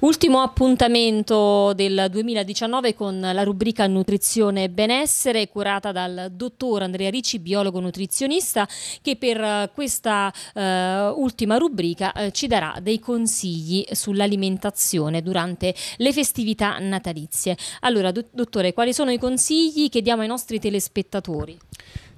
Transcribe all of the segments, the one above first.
Ultimo appuntamento del 2019 con la rubrica Nutrizione e Benessere curata dal dottor Andrea Ricci, biologo nutrizionista, che per eh, questa eh, ultima rubrica eh, ci darà dei consigli sull'alimentazione durante le festività natalizie. Allora, dottore, quali sono i consigli che diamo ai nostri telespettatori?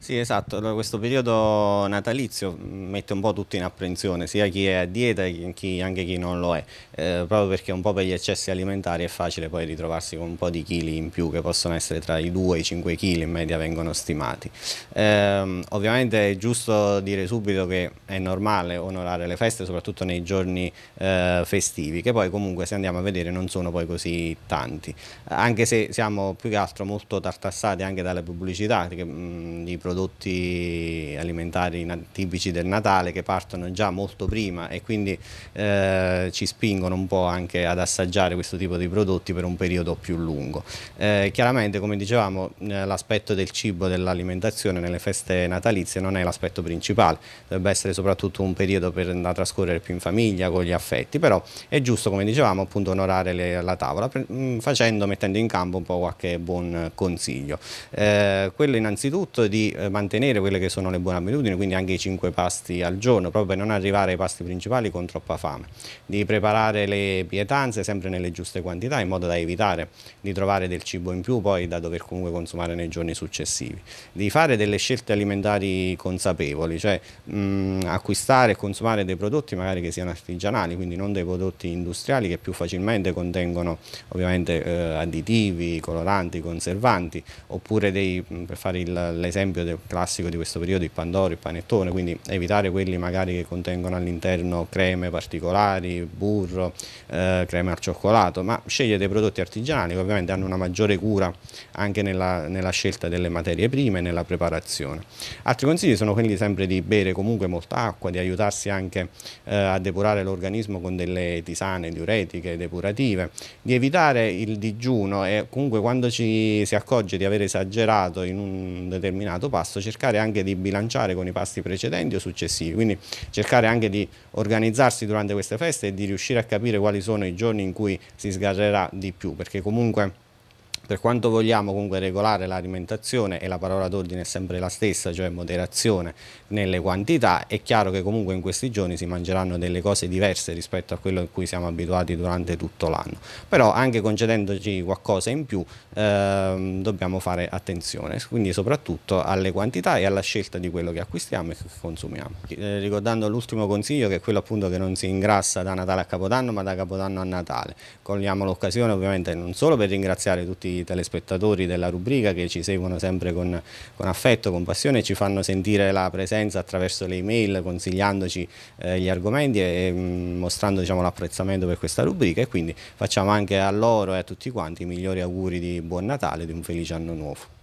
Sì, esatto, allora, questo periodo natalizio mette un po' tutti in apprensione, sia chi è a dieta che anche chi non lo è, eh, proprio perché un po' per gli eccessi alimentari è facile poi ritrovarsi con un po' di chili in più, che possono essere tra i 2 e i 5 chili in media vengono stimati. Eh, ovviamente è giusto dire subito che è normale onorare le feste, soprattutto nei giorni eh, festivi, che poi comunque se andiamo a vedere non sono poi così tanti, anche se siamo più che altro molto tartassati anche dalle pubblicità che, mh, di prodotti prodotti alimentari tipici del Natale che partono già molto prima e quindi eh, ci spingono un po' anche ad assaggiare questo tipo di prodotti per un periodo più lungo. Eh, chiaramente come dicevamo eh, l'aspetto del cibo, dell'alimentazione nelle feste natalizie non è l'aspetto principale, dovrebbe essere soprattutto un periodo per, da trascorrere più in famiglia, con gli affetti, però è giusto come dicevamo appunto onorare le, la tavola mm, facendo, mettendo in campo un po' qualche buon consiglio. Eh, quello innanzitutto di eh, mantenere quelle che sono le buone abitudini, quindi anche i 5 pasti al giorno, proprio per non arrivare ai pasti principali con troppa fame, di preparare le pietanze sempre nelle giuste quantità in modo da evitare di trovare del cibo in più poi da dover comunque consumare nei giorni successivi, di fare delle scelte alimentari consapevoli, cioè mh, acquistare e consumare dei prodotti magari che siano artigianali, quindi non dei prodotti industriali che più facilmente contengono ovviamente eh, additivi, coloranti, conservanti, oppure dei, per fare l'esempio classico di questo periodo, il pandoro, il panettone, quindi evitare quelli magari che contengono all'interno creme particolari, burro, eh, creme al cioccolato, ma scegliere dei prodotti artigianali che ovviamente hanno una maggiore cura anche nella, nella scelta delle materie prime e nella preparazione. Altri consigli sono quelli sempre di bere comunque molta acqua, di aiutarsi anche eh, a depurare l'organismo con delle tisane diuretiche, depurative, di evitare il digiuno e comunque quando ci si accorge di aver esagerato in un determinato pasto cercare anche di bilanciare con i pasti precedenti o successivi, quindi cercare anche di organizzarsi durante queste feste e di riuscire a capire quali sono i giorni in cui si sgarrerà di più, perché comunque per quanto vogliamo comunque regolare l'alimentazione e la parola d'ordine è sempre la stessa, cioè moderazione nelle quantità, è chiaro che comunque in questi giorni si mangeranno delle cose diverse rispetto a quello in cui siamo abituati durante tutto l'anno. Però anche concedendoci qualcosa in più ehm, dobbiamo fare attenzione, quindi soprattutto alle quantità e alla scelta di quello che acquistiamo e consumiamo. Eh, ricordando l'ultimo consiglio che è quello appunto che non si ingrassa da Natale a Capodanno ma da Capodanno a Natale. Cogliamo l'occasione ovviamente non solo per ringraziare tutti telespettatori della rubrica che ci seguono sempre con, con affetto, con passione e ci fanno sentire la presenza attraverso le email consigliandoci eh, gli argomenti e, e mm, mostrando diciamo, l'apprezzamento per questa rubrica e quindi facciamo anche a loro e a tutti quanti i migliori auguri di buon Natale e di un felice anno nuovo.